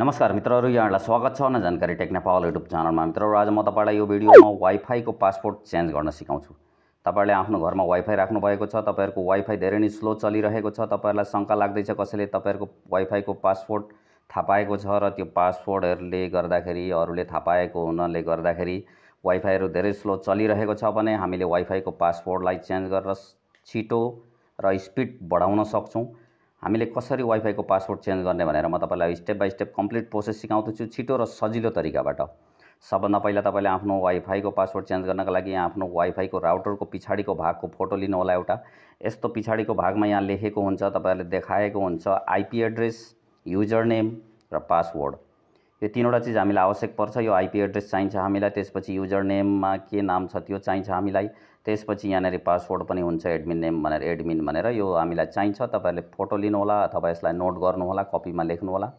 नमस्कार मित्रहरू यहाँहरूलाई स्वागत छ न जानकारी टेक नेपाल युट्युब च्यानलमा मित्रहरू आज म तपाईँलाई यो भिडियोमा वाइफाईको पासपोर्ट चेन्ज गर्न सिकाउँछु तपाईँहरूले आफ्नो घरमा वाइफाई राख्नुभएको छ तपाईँहरूको वाइफाई धेरै नै स्लो चलिरहेको छ तपाईँहरूलाई शङ्का लाग्दैछ कसैले तपाईँहरूको वाइफाईको पासपोर्ट थाहा पाएको छ र त्यो पासपोर्टहरूले गर्दाखेरि अरूले थाहा पाएको हुनाले गर्दाखेरि वाइफाईहरू धेरै स्लो चलिरहेको छ भने हामीले वाइफाईको पासपोर्टलाई चेन्ज गरेर छिटो र स्पिड बढाउन सक्छौँ हामीले कसरी वाइफाईको पासवर्ड चेन्ज गर्ने भनेर म तपाईँलाई step by step complete process सिकाउँदैछु छिटो र सजिलो तरिकाबाट सबभन्दा पहिला तपाईँले आफ्नो वाइफाईको पासवर्ड चेन्ज गर्नको लागि यहाँ आफ्नो वाइफाईको राउटरको पछाडिको भागको फोटो लिनु होला एउटा यस्तो पछाडिको भागमा यहाँ लेखेको हुन्छ तपाईँहरूले देखाएको हुन्छ आइपी एड्रेस युजर नेम र पासवर्ड यो तिनवटा चिज हामीलाई आवश्यक पर्छ यो आइपी एड्रेस चाहिन्छ हामीलाई त्यसपछि युजर नेममा के नाम छ त्यो चाहिन्छ हामीलाई त्यसपछि यहाँनिर पासवर्ड पनि हुन्छ एडमिन नेम भनेर एडमिन भनेर यो हामीलाई चाहिन्छ तपाईँहरूले फोटो लिनुहोला अथवा यसलाई नोट गर्नुहोला कपीमा लेख्नुहोला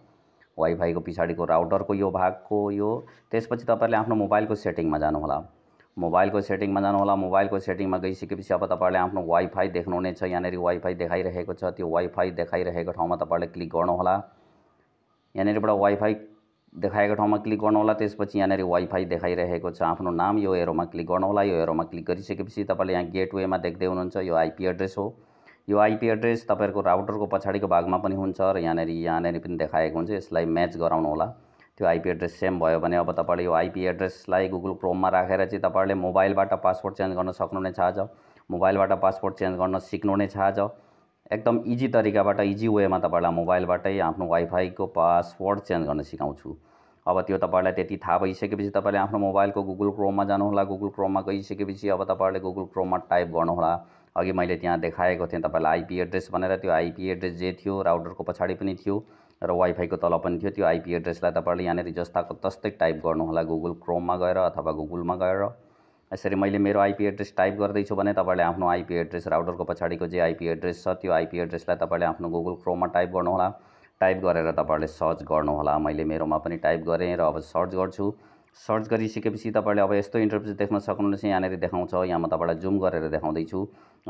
वाइफाईको पछाडिको राउटरको यो भागको यो त्यसपछि तपाईँहरूले आफ्नो मोबाइलको सेटिङमा जानुहोला मोबाइलको सेटिङमा जानुहोला मोबाइलको सेटिङमा गइसकेपछि अब तपाईँहरूले आफ्नो वाइफाई देख्नुहुनेछ यहाँनिर वाइफाई देखाइरहेको छ त्यो वाइफाई देखाइरहेको ठाउँमा तपाईँहरूले क्लिक गर्नुहोला यहाँनिरबाट वाइफाई देखाएको ठाउँमा क्लिक गर्नुहोला त्यसपछि यहाँनिर वाइफाई देखाइरहेको छ आफ्नो नाम यो एरोमा क्लिक होला यो एरोमा क्लिक गरिसकेपछि तपाईँले यहाँ गेटवेमा देख्दै हुनुहुन्छ यो आइपी एड्रेस हो यो आइपी एड्रेस तपाईँहरूको राउटरको पछाडिको भागमा पनि हुन्छ र यहाँनिर यहाँनिर पनि देखाएको हुन्छ यसलाई म्याच गराउनुहोला त्यो आइपी एड्रेस सेम भयो भने अब तपाईँले यो आइपी एड्रेसलाई गुगल क्रोममा राखेर चाहिँ तपाईँले मोबाइलबाट पासवर्ड चेन्ज गर्न सक्नु नै छ मोबाइलबाट पासवर्ड चेन्ज गर्न सिक्नु नै छ एकदम इजी तरिकाबाट इजी वेमा तपाईँलाई मोबाइलबाटै आफ्नो वाइफाईको पासवर्ड चेन्ज गर्न सिकाउँछु अब त्यो तपाईँलाई त्यति थाहा भइसकेपछि तपाईँले आफ्नो मोबाइलको गुगल क्रोममा जानुहोला गुगल क्रोममा गइसकेपछि अब तपाईँले गुगल क्रोममा टाइप गर्नुहोला अघि मैले त्यहाँ देखाएको थिएँ तपाईँलाई आइपी एड्रेस भनेर त्यो आइपी एड्रेस जे थियो राउटरको पछाडि पनि थियो र वाइफाईको तल पनि थियो त्यो आइपी एड्रेसलाई तपाईँले यहाँनिर जस्ताको तस्तै टाइप गर्नुहोला गुगल क्रोममा गएर अथवा गुगलमा गएर यसरी मैले मेरो आइपी एड्रेस टाइप गर्दैछु भने तपाईँले आफ्नो आइपी एड्रेस राउटरको पछाडिको जे आइपी एड्रेस छ त्यो आइपी एड्रेसलाई तपाईँले आफ्नो गुगल क्रोममा टाइप गर्नुहोला टाइप गरेर तपाईँहरूले सर्च गर्नुहोला मैले मेरोमा पनि टाइप गरेँ र अब सर्च गर्छु सर्च गरिसकेपछि तपाईँले अब यस्तो इन्टरफेस देख्न सक्नुहुन्छ यहाँनिर देखाउँछ यहाँ म तपाईँलाई जुम गरेर देखाउँदैछु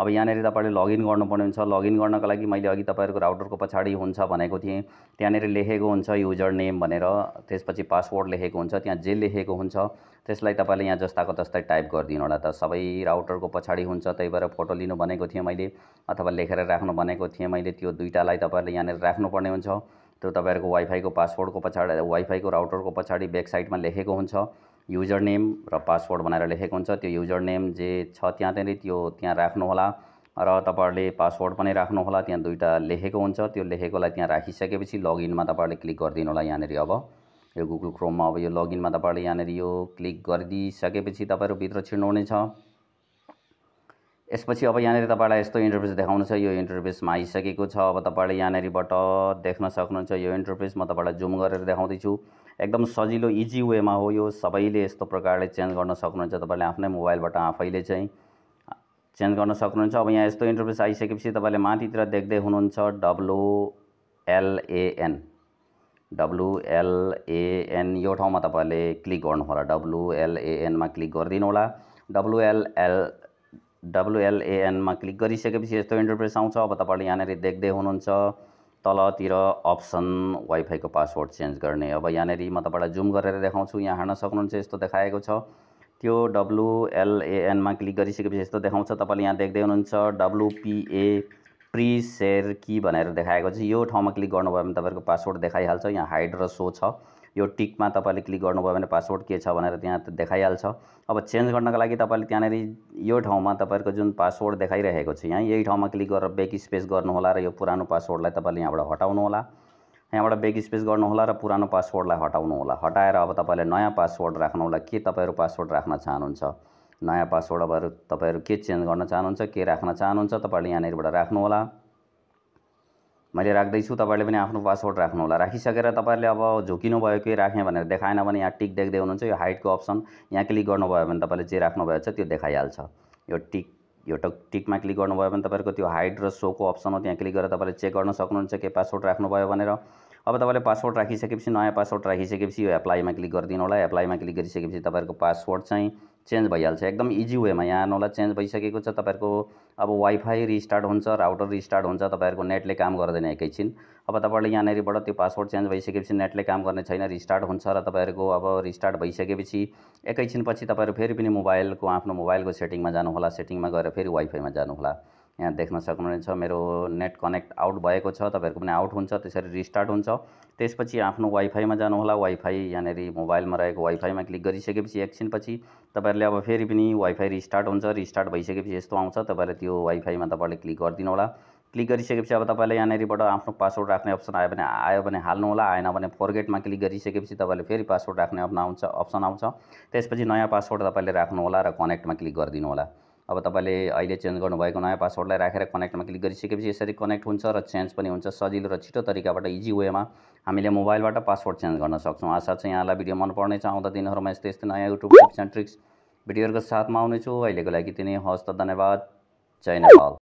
अब यहाँनिर तपाईँले लगइन गर्नुपर्ने हुन्छ लगइन गर्नको लागि मैले अघि तपाईँहरूको राउटरको पछाडि हुन्छ भनेको थिएँ त्यहाँनिर लेखेको हुन्छ युजर नेम भनेर त्यसपछि पासवर्ड लेखेको हुन्छ त्यहाँ जे लेखेको हुन्छ त्यसलाई तपाईँले यहाँ जस्ताको तस्तै टाइप गरिदिनु होला त सबै राउटरको पछाडि हुन्छ त्यही भएर फोटो लिनु भनेको थिएँ मैले अथवा लेखेर राख्नु भनेको थिएँ मैले त्यो दुइटालाई तपाईँहरूले यहाँनिर राख्नुपर्ने हुन्छ त्यो तपाईँहरूको वाइफाईको पासवर्डको पछाडि वाइफाईको राउटरको पछाडि ब्याक साइडमा लेखेको हुन्छ युजर नेम र पासवर्ड बनाएर लेखेको हुन्छ त्यो युजर नेम जे छ त्यहाँ त्यहाँनिर त्यो त्यहाँ राख्नुहोला र तपाईँहरूले पासवर्ड पनि राख्नुहोला त्यहाँ दुइटा लेखेको हुन्छ त्यो लेखेकोलाई त्यहाँ राखिसकेपछि लगइनमा तपाईँहरूले क्लिक गरिदिनु होला यहाँनिर अब यो गुगल क्रोममा अब यो लगइनमा तपाईँहरूले यहाँनिर यो क्लिक गरिदिइसकेपछि तपाईँहरू भित्र छिर्नुहुनेछ यसपछि अब यहाँनिर तपाईँलाई यस्तो इन्टरफेस देखाउनु छ यो इन्टरफेसमा आइसकेको छ अब तपाईँले यहाँनिरबाट देख्न सक्नुहुन्छ यो इन्टरफेस म तपाईँलाई जुम गरेर देखाउँदैछु एकदम सजिलो इजी वेमा हो यो सबैले यस्तो प्रकारले चेन्ज गर्न सक्नुहुन्छ तपाईँले आफ्नै मोबाइलबाट आफैले चाहिँ चेन्ज गर्न सक्नुहुन्छ अब यहाँ यस्तो इन्टरफेस आइसकेपछि तपाईँले माथितिर देख्दै हुनुहुन्छ डब्लुएलएएन डब्लुएलएएन यो ठाउँमा तपाईँले क्लिक गर्नुहोला डब्लुएलएएनमा क्लिक गरिदिनु होला डब्लुएलएल डब्लुएलएएनमा क्लिक गरिसकेपछि यस्तो इन्टरप्रेस आउँछ अब तपाईँले यहाँनिर देख्दै हुनुहुन्छ तलतिर अप्सन वाइफाईको पासवर्ड चेन्ज गर्ने अब यहाँनिर म तपाईँलाई जुम गरेर देखाउँछु यहाँ हेर्न सक्नुहुन्छ यस्तो देखाएको छ त्यो डब्लुएलएएनमा क्लिक गरिसकेपछि यस्तो देखाउँछ तपाईँले यहाँ देख्दै हुनुहुन्छ डब्लुपिए प्री सेयर कि भनेर देखाएको छ यो ठाउँमा क्लिक गर्नुभयो भने तपाईँहरूको पासवर्ड देखाइहाल्छ यहाँ हाइड र सो छ यो टिकमा तपाईँले क्लिक गर्नुभयो भने पासवर्ड के छ भनेर त्यहाँ देखाइहाल्छ अब चेन्ज गर्नको लागि तपाईँले त्यहाँनिर यो ठाउँमा तपाईँहरूको जुन पासवर्ड देखाइरहेको छ यहाँ यही ठाउँमा क्लिक गरेर ब्याक स्पेस गर्नुहोला र यो पुरानो पासवर्डलाई तपाईँले यहाँबाट हटाउनुहोला यहाँबाट ब्याक स्पेस गर्नुहोला र पुरानो पासवर्डलाई हटाउनु होला हटाएर अब तपाईँले नयाँ पासवर्ड राख्नुहोला के तपाईँहरू पासवर्ड राख्न चाहनुहुन्छ नयाँ पासवर्ड अब तपाईँहरू के चेन्ज गर्न चाहनुहुन्छ के राख्न चाहनुहुन्छ तपाईँले यहाँनिरबाट राख्नुहोला मैले राख्दैछु तपाईँले पनि आफ्नो पासवर्ड राख्नु होला राखिसकेर तपाईँले अब झुकिनु भयो कि राखेँ भनेर देखाएन भने यहाँ टिक देख्दै हुनुहुन्छ यो हाइटको अप्सन यहाँ क्लिक गर्नुभयो भने तपाईँले जे राख्नुभएको छ त्यो देखाइहाल्छ यो टिक यो टक टिकमा क्लिक गर्नुभयो भने तपाईँको त्यो हाइट र सोको अप्सन हो त्यहाँ क्लिक गरेर तपाईँले चेक गर्न सक्नुहुन्छ के पासवर्ड राख्नुभयो भनेर अब तपाईँले पासवर्ड राखिसकेपछि नयाँ पासवर्ड राखिसकेपछि यो एप्लाईमा क्लिक गरिदिनु होला एप्लाईमा क्लिक गरिसकेपछि तपाईँहरूको पासवर्ड चाहिँ चेन्ज भइहाल्छ एकदम इजी वेमा यहाँ आउनु चेन्ज भइसकेको छ तपाईँहरूको अब वाइफाई रिस्टार्ट हुन्छ राउटर रिस्टार्ट हुन्छ तपाईँहरूको नेटले काम गर्दैन एकैछिन अब तपाईँले यहाँनिरबाट त्यो पासवर्ड चेन्ज भइसकेपछि नेटले काम गर्ने छैन रिस्टार्ट हुन्छ र तपाईँहरूको अब रिस्टार्ट भइसकेपछि एकैछिनपछि तपाईँहरू फेरि पनि मोबाइलको आफ्नो मोबाइलको सेटिङमा जानुहोला सेटिङमा गएर फेरि वाइफाईमा जानुहोला यहाँ देख्न सक्नुहुनेछ मेरो नेट कनेक्ट आउट भएको छ तपाईँहरूको पनि आउट हुन्छ त्यसरी रिस्टार्ट हुन्छ त्यसपछि आफ्नो वाइफाईमा जानुहोला वाइफाई यहाँनिर मोबाइलमा रहेको वाइफाईमा क्लिक गरिसकेपछि एकछिनपछि तपाईँहरूले अब फेरि पनि वाइफाई रिस्टार्ट हुन्छ रिस्टार्ट भइसकेपछि यस्तो आउँछ तपाईँले त्यो वाइफाईमा तपाईँले क्लिक गरिदिनु होला क्लिक गरिसकेपछि अब तपाईँले यहाँनिरबाट आफ्नो पासवर्ड राख्ने अप्सन आयो भने आयो भने हाल्नु होला आएन भने फोरगेटमा क्लिक गरिसकेपछि तपाईँले फेरि पासवर्ड राख्ने अप्सन आउँछ अप्सन आउँछ त्यसपछि नयाँ पासवर्ड तपाईँले राख्नुहोला र कनेक्टमा क्लिक गरिदिनु होला अब तपाईँले अहिले चेन्ज गर्नुभएको नयाँ पासवर्डलाई राखेर कनेक्टमा क्लिक गरिसकेपछि यसरी कनेक्ट हुन्छ र चेन्ज पनि हुन्छ सजिलो र छिटो तरिकाबाट इजी वेमा हामीले मोबाइलबाट पासवर्ड चेन्ज गर्न सक्छौँ आशा चाहिँ यहाँलाई भिडियो मन मनपर्नेछ आउँदा दिनहरूमा यस्तै यस्तै नयाँ युट्युब टिप्स एन्ड ट्रिक्स भिडियोहरूको साथमा आउनेछु अहिलेको लागि तिनी हस् त धन्यवाद जय नेपाल